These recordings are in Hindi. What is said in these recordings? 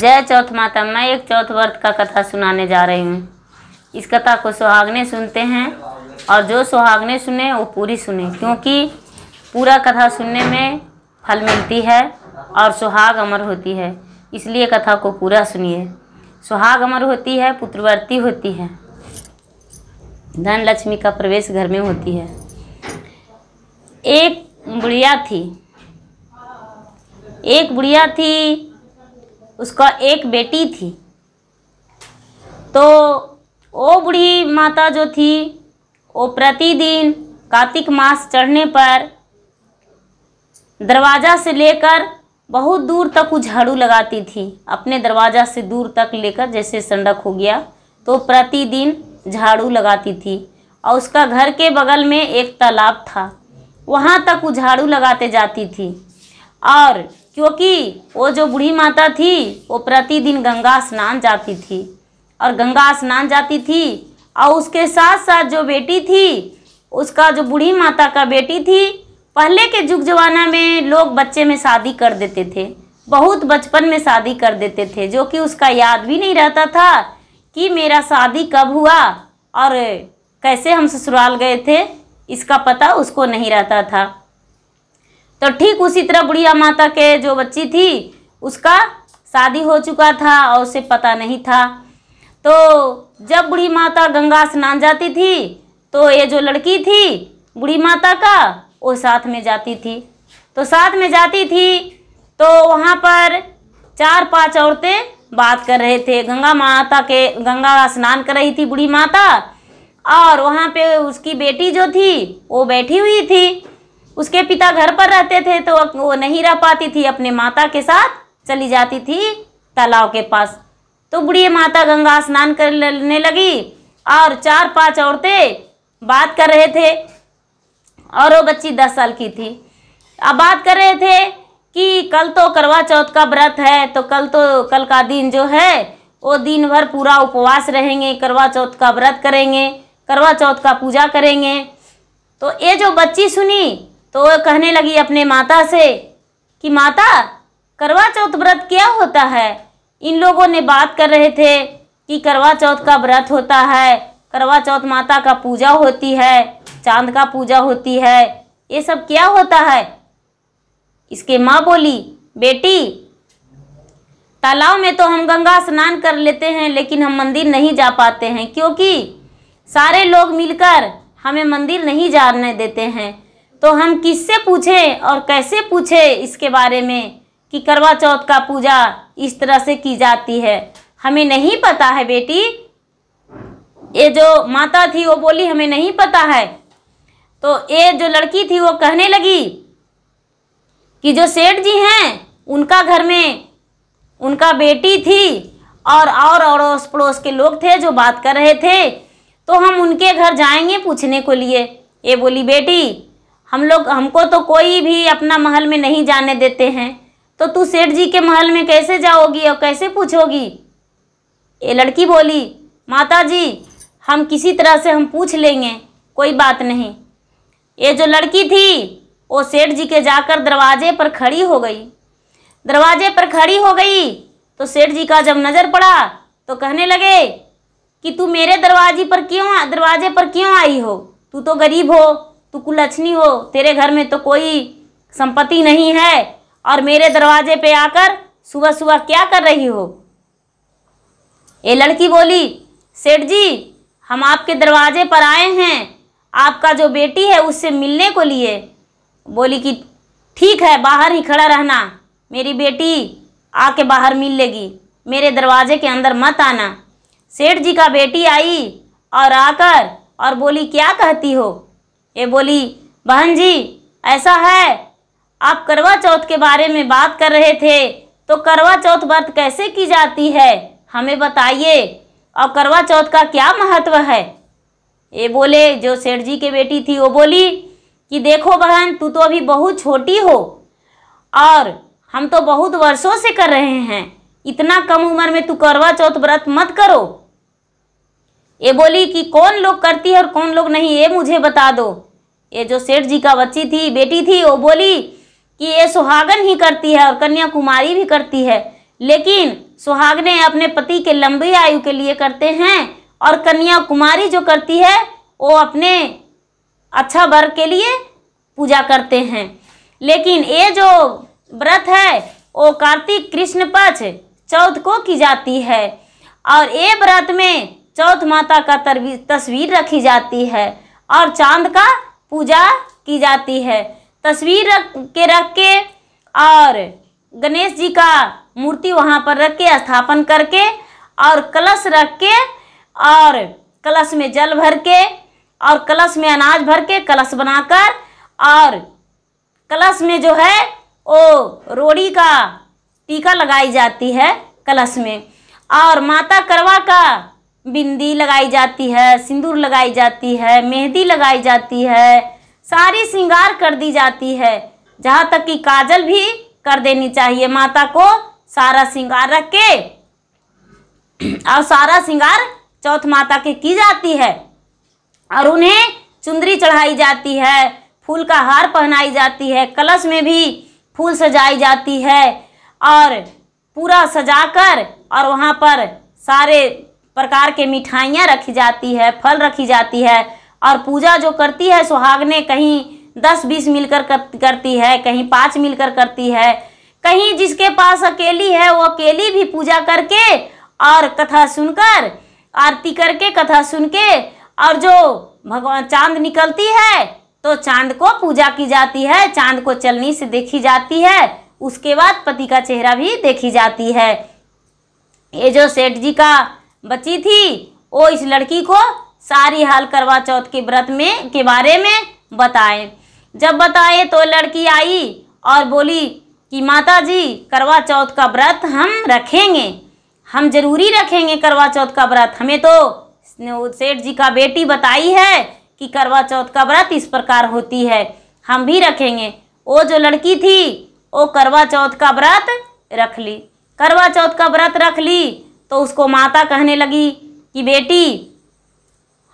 जय चौथ माता मैं एक चौथ व्रत का कथा सुनाने जा रही हूँ इस कथा को सुहागने सुनते हैं और जो सुहागने सुने वो पूरी सुने क्योंकि पूरा कथा सुनने में फल मिलती है और सुहाग अमर होती है इसलिए कथा को पूरा सुनिए सुहाग अमर होती है पुत्रवर्ती होती है धन लक्ष्मी का प्रवेश घर में होती है एक बुढ़िया थी एक बुढ़िया थी उसका एक बेटी थी तो वो बूढ़ी माता जो थी वो प्रतिदिन कार्तिक मास चढ़ने पर दरवाज़ा से लेकर बहुत दूर तक वो झाड़ू लगाती थी अपने दरवाज़ा से दूर तक लेकर जैसे संडक हो गया तो प्रतिदिन झाड़ू लगाती थी और उसका घर के बगल में एक तालाब था वहाँ तक वो झाड़ू लगाते जाती थी और क्योंकि वो जो बूढ़ी माता थी वो प्रतिदिन गंगा स्नान जाती थी और गंगा स्नान जाती थी और उसके साथ साथ जो बेटी थी उसका जो बूढ़ी माता का बेटी थी पहले के युग जमाना में लोग बच्चे में शादी कर देते थे बहुत बचपन में शादी कर देते थे जो कि उसका याद भी नहीं रहता था कि मेरा शादी कब हुआ और कैसे हम ससुराल गए थे इसका पता उसको नहीं रहता था तो ठीक उसी तरह बुढ़िया माता के जो बच्ची थी उसका शादी हो चुका था और उसे पता नहीं था तो जब बूढ़ी माता गंगा स्नान जाती थी तो ये जो लड़की थी बूढ़ी माता का वो साथ में जाती थी तो साथ में जाती थी तो वहाँ पर चार पांच औरतें बात कर रहे थे गंगा माता के गंगा स्नान कर रही थी बूढ़ी माता और वहाँ पे उसकी बेटी जो थी वो बैठी हुई थी उसके पिता घर पर रहते थे तो वो नहीं रह पाती थी अपने माता के साथ चली जाती थी तालाब के पास तो बुढ़ी माता गंगा स्नान करने लगी और चार पांच औरतें बात कर रहे थे और वो बच्ची दस साल की थी अब बात कर रहे थे कि कल तो करवा चौथ का व्रत है तो कल तो कल का दिन जो है वो दिन भर पूरा उपवास रहेंगे करवा चौथ का व्रत करेंगे करवा चौथ का पूजा करेंगे तो ये जो बच्ची सुनी तो वह कहने लगी अपने माता से कि माता करवा चौथ व्रत क्या होता है इन लोगों ने बात कर रहे थे कि करवा चौथ का व्रत होता है करवा चौथ माता का पूजा होती है चांद का पूजा होती है ये सब क्या होता है इसके माँ बोली बेटी तालाब में तो हम गंगा स्नान कर लेते हैं लेकिन हम मंदिर नहीं जा पाते हैं क्योंकि सारे लोग मिलकर हमें मंदिर नहीं जाने देते हैं तो हम किससे पूछें और कैसे पूछें इसके बारे में कि करवा चौथ का पूजा इस तरह से की जाती है हमें नहीं पता है बेटी ये जो माता थी वो बोली हमें नहीं पता है तो ये जो लड़की थी वो कहने लगी कि जो सेठ जी हैं उनका घर में उनका बेटी थी और और अड़ोस पड़ोस के लोग थे जो बात कर रहे थे तो हम उनके घर जाएंगे पूछने को लिए ये बोली बेटी हम लोग हमको तो कोई भी अपना महल में नहीं जाने देते हैं तो तू सेठ जी के महल में कैसे जाओगी और कैसे पूछोगी ये लड़की बोली माता जी हम किसी तरह से हम पूछ लेंगे कोई बात नहीं ये जो लड़की थी वो सेठ जी के जाकर दरवाजे पर खड़ी हो गई दरवाजे पर खड़ी हो गई तो सेठ जी का जब नज़र पड़ा तो कहने लगे कि तू मेरे दरवाजे पर क्यों दरवाजे पर क्यों आई हो तू तो गरीब हो तू कुलक्षणी हो तेरे घर में तो कोई संपत्ति नहीं है और मेरे दरवाजे पे आकर सुबह सुबह क्या कर रही हो ये लड़की बोली सेठ जी हम आपके दरवाजे पर आए हैं आपका जो बेटी है उससे मिलने को लिए बोली कि ठीक है बाहर ही खड़ा रहना मेरी बेटी आके बाहर मिल लेगी मेरे दरवाजे के अंदर मत आना सेठ जी का बेटी आई और आकर और बोली क्या कहती हो ये बोली बहन जी ऐसा है आप करवा चौथ के बारे में बात कर रहे थे तो करवा चौथ व्रत कैसे की जाती है हमें बताइए और करवा चौथ का क्या महत्व है ये बोले जो सेठ जी की बेटी थी वो बोली कि देखो बहन तू तो अभी बहुत छोटी हो और हम तो बहुत वर्षों से कर रहे हैं इतना कम उम्र में तू करवा चौथ व्रत मत करो ये बोली कि कौन लोग करती है और कौन लोग नहीं ये मुझे बता दो ये जो सेठ जी का बच्ची थी बेटी थी वो बोली कि ये सुहागन ही करती है और कन्या कुमारी भी करती है लेकिन सुहागने अपने पति के लंबी आयु के लिए करते हैं और कन्या कुमारी जो करती है वो अपने अच्छा वर के लिए पूजा करते हैं लेकिन ये जो व्रत है वो कार्तिक कृष्ण पक्ष चौथ को की जाती है और ये व्रत में चौथ माता का तस्वीर रखी जाती है और चांद का पूजा की जाती है तस्वीर रख के रख के और गणेश जी का मूर्ति वहाँ पर रख के स्थापन करके और कलश रख के और कलश में जल भर के और कलश में अनाज भर के कलश बनाकर और कलश में जो है वो रोड़ी का टीका लगाई जाती है कलश में और माता करवा का बिंदी लगाई जाती है सिंदूर लगाई जाती है मेहंदी लगाई जाती है सारी श्रृंगार कर दी जाती है जहाँ तक कि काजल भी कर देनी चाहिए माता को सारा श्रृंगार रख के और सारा श्रृंगार चौथ माता के की जाती है और उन्हें चुंदरी चढ़ाई जाती है फूल का हार पहनाई जाती है कलश में भी फूल सजाई जाती है और पूरा सजाकर और वहाँ पर सारे प्रकार के मिठाइयाँ रखी जाती है फल रखी जाती है और पूजा जो करती है सुहागने कहीं दस बीस मिलकर करती है कहीं पाँच मिलकर करती है कहीं जिसके पास अकेली है वो अकेली भी पूजा करके और कथा सुनकर आरती करके कथा सुन के और जो भगवान चांद निकलती है तो चांद को पूजा की जाती है चांद को चलनी से देखी जाती है उसके बाद पति का चेहरा भी देखी जाती है ये जो सेठ जी का बची थी वो इस लड़की को सारी हाल करवा चौथ के व्रत में के बारे में बताए जब बताए तो लड़की आई और बोली कि माता जी करवा चौथ का व्रत हम रखेंगे हम जरूरी रखेंगे करवा चौथ का व्रत हमें तो सेठ जी का बेटी बताई है कि करवा चौथ का व्रत इस प्रकार होती है हम भी रखेंगे वो जो लड़की थी वो करवा चौथ का व्रत रख ली करवा चौथ का व्रत रख ली तो उसको माता कहने लगी कि बेटी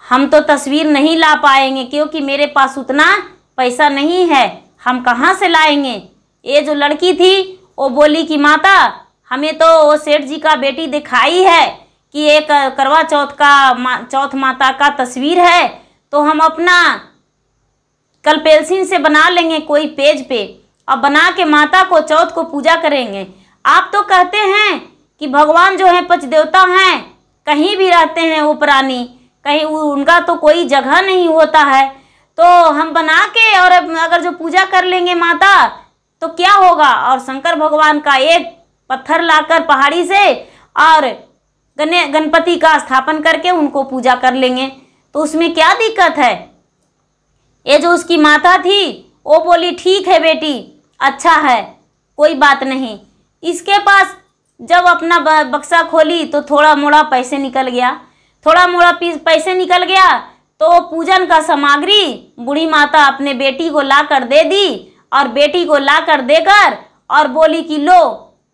हम तो तस्वीर नहीं ला पाएंगे क्योंकि मेरे पास उतना पैसा नहीं है हम कहाँ से लाएंगे ये जो लड़की थी वो बोली कि माता हमें तो वो सेठ जी का बेटी दिखाई है कि एक करवा चौथ का मा, चौथ माता का तस्वीर है तो हम अपना कल पेंसिल से बना लेंगे कोई पेज पे और बना के माता को चौथ को पूजा करेंगे आप तो कहते हैं कि भगवान जो है पंच देवता हैं कहीं भी रहते हैं वो प्राणी कहीं उनका तो कोई जगह नहीं होता है तो हम बना के और अगर जो पूजा कर लेंगे माता तो क्या होगा और शंकर भगवान का एक पत्थर लाकर पहाड़ी से और गणे गणपति का स्थापन करके उनको पूजा कर लेंगे तो उसमें क्या दिक्कत है ये जो उसकी माता थी वो बोली ठीक है बेटी अच्छा है कोई बात नहीं इसके पास जब अपना बक्सा खोली तो थोड़ा मोड़ा पैसे निकल गया थोड़ा मोड़ा पैसे निकल गया तो पूजन का सामग्री बूढ़ी माता अपने बेटी को ला कर दे दी और बेटी को ला कर देकर और बोली कि लो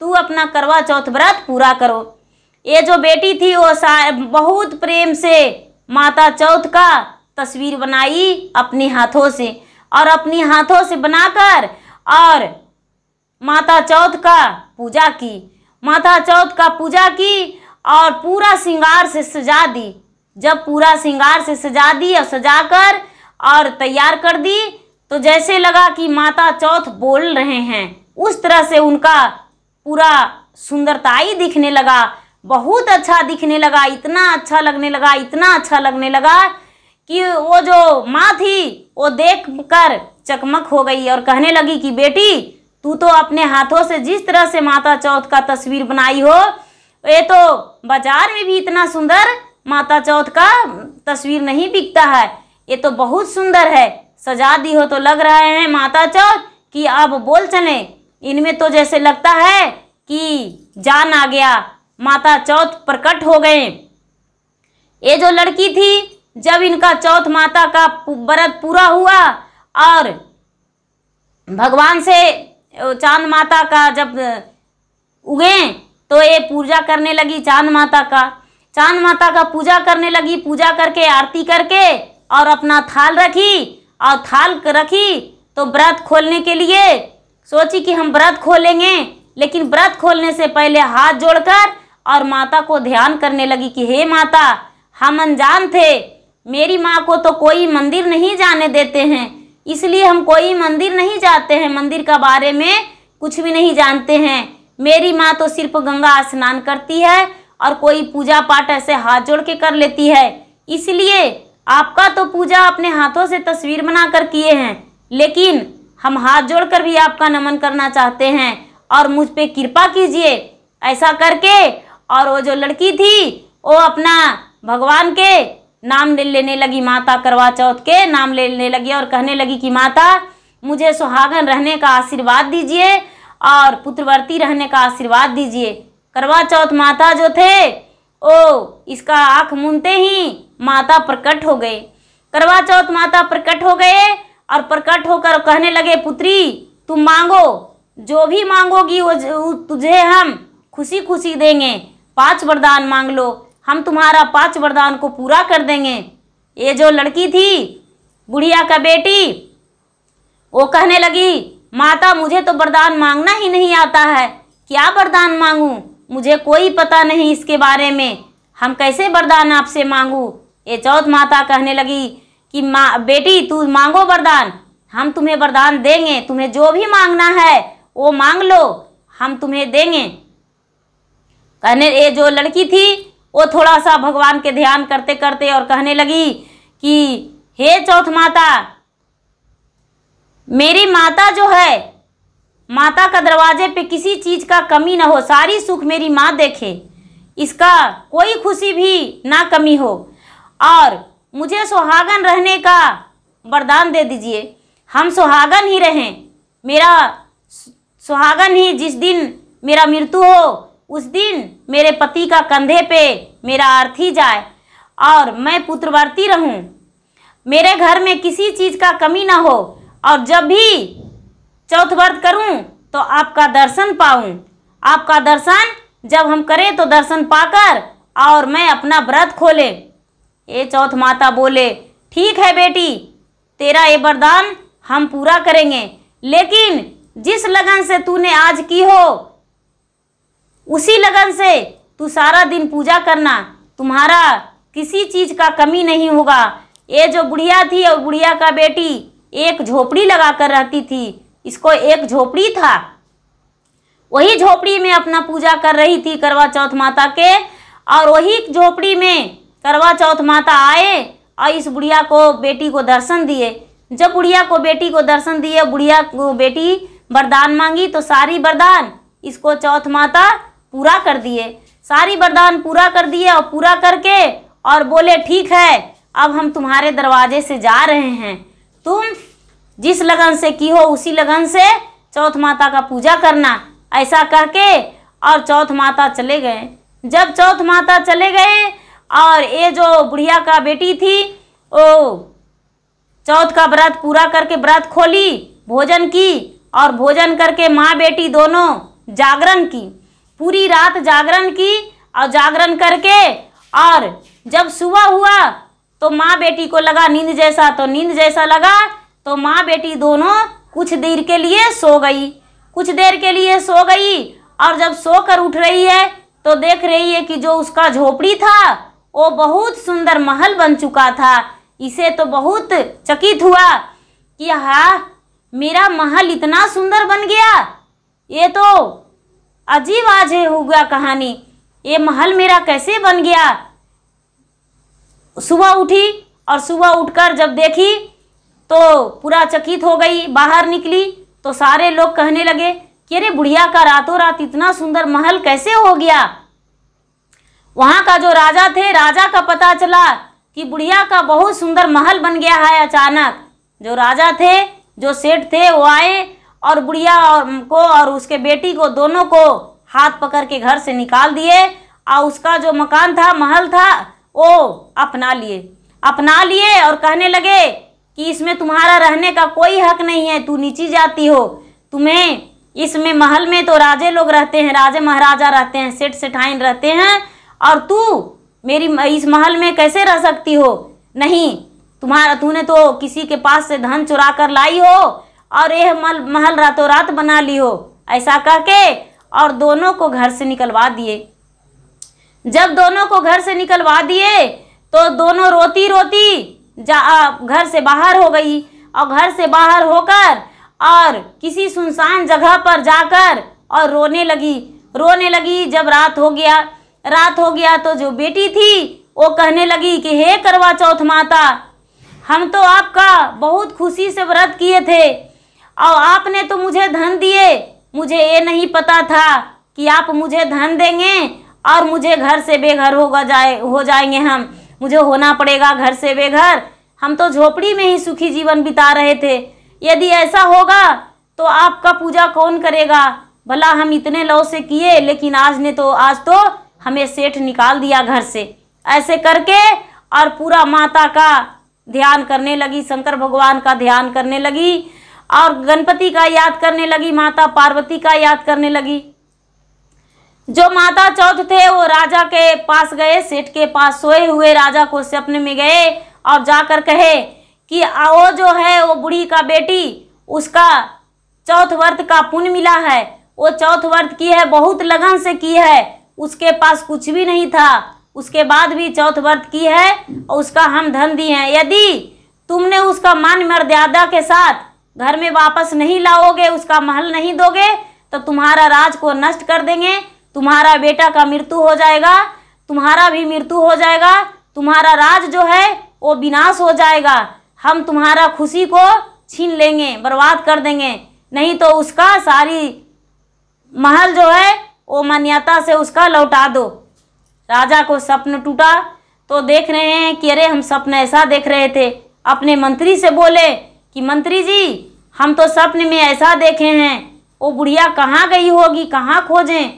तू अपना करवा चौथ व्रत पूरा करो ये जो बेटी थी वो बहुत प्रेम से माता चौथ का तस्वीर बनाई अपने हाथों से और अपने हाथों से बनाकर और माता चौथ का पूजा की माथा चौथ का पूजा की और पूरा श्रृंगार से सजा दी जब पूरा श्रृंगार से सजा दी और सजा कर और तैयार कर दी तो जैसे लगा कि माता चौथ बोल रहे हैं उस तरह से उनका पूरा सुंदरताई दिखने लगा बहुत अच्छा दिखने लगा इतना अच्छा लगने लगा इतना अच्छा लगने लगा कि वो जो माँ थी वो देख कर चकमक हो गई और कहने लगी कि बेटी तू तो अपने हाथों से जिस तरह से माता चौथ का तस्वीर बनाई हो ये तो बाजार में भी इतना सुंदर माता चौथ का तस्वीर नहीं बिकता है ये तो बहुत सुंदर है सजा दी हो तो लग रहे हैं माता चौथ कि अब बोल चले इनमें तो जैसे लगता है कि जान आ गया माता चौथ प्रकट हो गए ये जो लड़की थी जब इनका चौथ माता का व्रत पूरा हुआ और भगवान से चांद माता का जब उगे तो ये पूजा करने लगी चांद माता का चांद माता का पूजा करने लगी पूजा करके आरती करके और अपना थाल रखी और थाल रखी तो व्रत खोलने के लिए सोची कि हम व्रत खोलेंगे लेकिन व्रत खोलने से पहले हाथ जोड़कर और माता को ध्यान करने लगी कि हे माता हम अनजान थे मेरी माँ को तो कोई मंदिर नहीं जाने देते हैं इसलिए हम कोई मंदिर नहीं जाते हैं मंदिर का बारे में कुछ भी नहीं जानते हैं मेरी माँ तो सिर्फ गंगा स्नान करती है और कोई पूजा पाठ ऐसे हाथ जोड़ के कर लेती है इसलिए आपका तो पूजा अपने हाथों से तस्वीर बना कर किए हैं लेकिन हम हाथ जोड़कर भी आपका नमन करना चाहते हैं और मुझ पर कृपा कीजिए ऐसा करके और वो जो लड़की थी वो अपना भगवान के नाम ले लेने लगी माता करवा चौथ के नाम ले लेने लगी और कहने लगी कि माता मुझे सुहागन रहने का आशीर्वाद दीजिए और पुत्रवर्ती रहने का आशीर्वाद दीजिए करवा चौथ माता जो थे ओ इसका आँख मूनते ही माता प्रकट हो गए करवा चौथ माता प्रकट हो गए और प्रकट होकर कहने लगे पुत्री तुम मांगो जो भी मांगोगी वो तुझे हम खुशी खुशी देंगे पांच वरदान मांग लो हम तुम्हारा पांच वरदान को पूरा कर देंगे ये जो लड़की थी बुढ़िया का बेटी वो कहने लगी माता मुझे तो वरदान मांगना ही नहीं आता है क्या वरदान मांगू मुझे कोई पता नहीं इसके बारे में हम कैसे वरदान आपसे मांगू ये चौथ माता कहने लगी कि माँ बेटी तू मांगो वरदान हम तुम्हें वरदान देंगे तुम्हें जो भी मांगना है वो मांग लो हम तुम्हें देंगे कहने ये जो लड़की थी वो थोड़ा सा भगवान के ध्यान करते करते और कहने लगी कि हे चौथ माता मेरी माता जो है माता का दरवाजे पे किसी चीज़ का कमी ना हो सारी सुख मेरी माँ देखे इसका कोई खुशी भी ना कमी हो और मुझे सुहागन रहने का वरदान दे दीजिए हम सुहागन ही रहें मेरा सुहागन ही जिस दिन मेरा मृत्यु हो उस दिन मेरे पति का कंधे पे मेरा आरती जाए और मैं पुत्रवर्ती रहूं मेरे घर में किसी चीज़ का कमी ना हो और जब भी चौथ व्रत करूं तो आपका दर्शन पाऊं आपका दर्शन जब हम करें तो दर्शन पाकर और मैं अपना व्रत खोले ये चौथ माता बोले ठीक है बेटी तेरा ये वरदान हम पूरा करेंगे लेकिन जिस लगन से तूने आज की हो उसी लगन से तू सारा दिन पूजा करना तुम्हारा किसी चीज़ का कमी नहीं होगा ये जो बुढ़िया थी और बुढ़िया का बेटी एक झोपड़ी लगा कर रहती थी इसको एक झोपड़ी था वही झोपड़ी में अपना पूजा कर रही थी करवा चौथ माता के और वही झोपड़ी में करवा चौथ माता आए और इस बुढ़िया को बेटी को दर्शन दिए जब बुढ़िया को बेटी को दर्शन दिए बुढ़िया को बेटी वरदान मांगी तो सारी वरदान इसको चौथ माता पूरा कर दिए सारी वरदान पूरा कर दिए और पूरा करके और बोले ठीक है अब हम तुम्हारे दरवाजे से जा रहे हैं तुम जिस लगन से की हो उसी लगन से चौथ माता का पूजा करना ऐसा कह के और चौथ माता चले गए जब चौथ माता चले गए और ये जो बुढ़िया का बेटी थी ओ चौथ का व्रत पूरा करके व्रत खोली भोजन की और भोजन करके माँ बेटी दोनों जागरण की पूरी रात जागरण की और जागरण करके और जब सुबह हुआ तो माँ बेटी को लगा नींद जैसा तो नींद जैसा लगा तो माँ बेटी दोनों कुछ देर के लिए सो गई कुछ देर के लिए सो गई और जब सो कर उठ रही है तो देख रही है कि जो उसका झोपड़ी था वो बहुत सुंदर महल बन चुका था इसे तो बहुत चकित हुआ कि हाँ मेरा महल इतना सुंदर बन गया ये तो अजीब आज है हो गया कहानी ये महल मेरा कैसे बन गया सुबह उठी और सुबह उठकर जब देखी तो पूरा चकित हो गई बाहर निकली तो सारे लोग कहने लगे कि अरे बुढ़िया का रातों रात इतना सुंदर महल कैसे हो गया वहाँ का जो राजा थे राजा का पता चला कि बुढ़िया का बहुत सुंदर महल बन गया है अचानक जो राजा थे जो सेठ थे वो आए और बुढ़िया और को और उसके बेटी को दोनों को हाथ पकड़ के घर से निकाल दिए और उसका जो मकान था महल था वो अपना लिए अपना लिए और कहने लगे कि इसमें तुम्हारा रहने का कोई हक नहीं है तू नीची जाती हो तुम्हें इसमें महल में तो राजे लोग रहते हैं राजे महाराजा रहते हैं सेठ सेठाइन रहते हैं और तू मेरी इस महल में कैसे रह सकती हो नहीं तुम्हारा तूने तो किसी के पास से धन चुरा कर लाई हो और यह मल महल रातों रात बना ली हो ऐसा कह के और दोनों को घर से निकलवा दिए जब दोनों को घर से निकलवा दिए तो दोनों रोती रोती जा घर से बाहर हो गई और घर से बाहर होकर और किसी सुनसान जगह पर जाकर और रोने लगी रोने लगी जब रात हो गया रात हो गया तो जो बेटी थी वो कहने लगी कि हे करवा चौथ माता हम तो आपका बहुत खुशी से व्रत किए थे और आपने तो मुझे धन दिए मुझे ये नहीं पता था कि आप मुझे धन देंगे और मुझे घर से बेघर होगा जाए हो जाएंगे हम मुझे होना पड़ेगा घर से बेघर हम तो झोपड़ी में ही सुखी जीवन बिता रहे थे यदि ऐसा होगा तो आपका पूजा कौन करेगा भला हम इतने लौ से किए लेकिन आज ने तो आज तो हमें सेठ निकाल दिया घर से ऐसे करके और पूरा माता का ध्यान करने लगी शंकर भगवान का ध्यान करने लगी और गणपति का याद करने लगी माता पार्वती का याद करने लगी जो माता चौथ थे वो राजा के पास गए सेठ के पास सोए हुए राजा को सपने में गए और जाकर कहे कि वो जो है वो बूढ़ी का बेटी उसका चौथ वर्त का पुण्य मिला है वो चौथ वर्त की है बहुत लगन से की है उसके पास कुछ भी नहीं था उसके बाद भी चौथ वर्त की है और उसका हम धन दिए हैं यदि तुमने उसका मान मर्यादा के साथ घर में वापस नहीं लाओगे उसका महल नहीं दोगे तो तुम्हारा राज को नष्ट कर देंगे तुम्हारा बेटा का मृत्यु हो जाएगा तुम्हारा भी मृत्यु हो जाएगा तुम्हारा राज जो है वो विनाश हो जाएगा हम तुम्हारा खुशी को छीन लेंगे बर्बाद कर देंगे नहीं तो उसका सारी महल जो है वो मान्यता से उसका लौटा दो राजा को सपन टूटा तो देख रहे हैं कि अरे हम सपन ऐसा देख रहे थे अपने मंत्री से बोले कि मंत्री जी हम तो सपने में ऐसा देखे हैं वो बुढ़िया कहाँ गई होगी कहाँ खोजें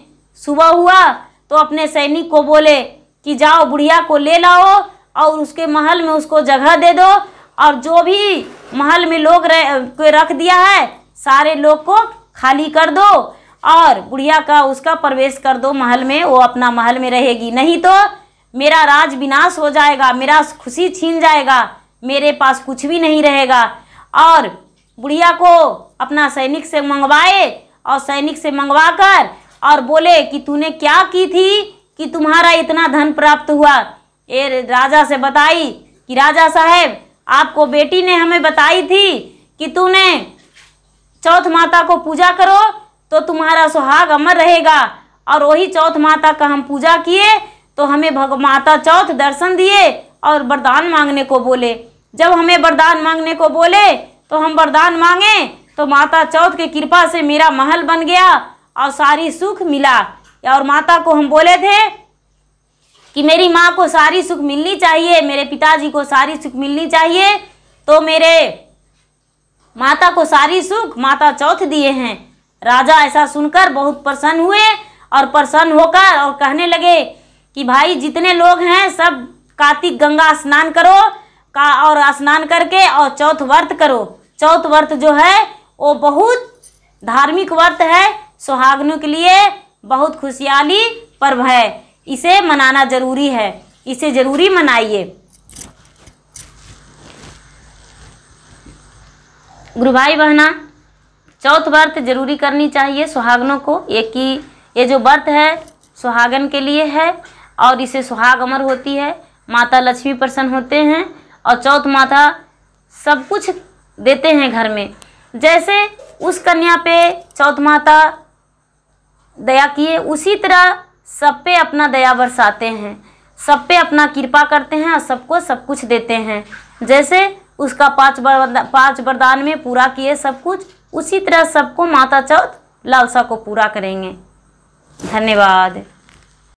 सुबह हुआ तो अपने सैनिक को बोले कि जाओ बुढ़िया को ले लाओ और उसके महल में उसको जगह दे दो और जो भी महल में लोग रख दिया है सारे लोग को खाली कर दो और बुढ़िया का उसका प्रवेश कर दो महल में वो अपना महल में रहेगी नहीं तो मेरा राज विनाश हो जाएगा मेरा खुशी छीन जाएगा मेरे पास कुछ भी नहीं रहेगा और बुढ़िया को अपना सैनिक से मंगवाए और सैनिक से मंगवा कर और बोले कि तूने क्या की थी कि तुम्हारा इतना धन प्राप्त हुआ ये राजा से बताई कि राजा साहेब आपको बेटी ने हमें बताई थी कि तूने चौथ माता को पूजा करो तो तुम्हारा सुहाग अमर रहेगा और वही चौथ माता का हम पूजा किए तो हमें भग माता चौथ दर्शन दिए और वरदान मांगने को बोले जब हमें वरदान मांगने को बोले तो हम वरदान मांगे तो माता चौथ के कृपा से मेरा महल बन गया और सारी सुख मिला और माता को हम बोले थे कि मेरी माँ को सारी सुख मिलनी चाहिए मेरे पिताजी को सारी सुख मिलनी चाहिए तो मेरे माता को सारी सुख माता चौथ दिए हैं राजा ऐसा सुनकर बहुत प्रसन्न हुए और प्रसन्न होकर और कहने लगे कि भाई जितने लोग हैं सब कार्तिक गंगा स्नान करो का और स्नान करके और चौथ व्रत करो चौथ व्रत जो है वो बहुत धार्मिक व्रत है सुहागनों के लिए बहुत खुशहाली पर्व है इसे मनाना जरूरी है इसे जरूरी मनाइए गुरु भाई बहना चौथ व्रत जरूरी करनी चाहिए सुहागनों को एक कि ये जो व्रत है सुहागन के लिए है और इसे सुहाग अमर होती है माता लक्ष्मी प्रसन्न होते हैं और चौथ माता सब कुछ देते हैं घर में जैसे उस कन्या पे चौथ माता दया किए उसी तरह सब पे अपना दया बरसाते हैं सब पे अपना कृपा करते हैं और सबको सब कुछ देते हैं जैसे उसका पांच बरदान पाँच वरदान में पूरा किए सब कुछ उसी तरह सबको माता चौथ लालसा को पूरा करेंगे धन्यवाद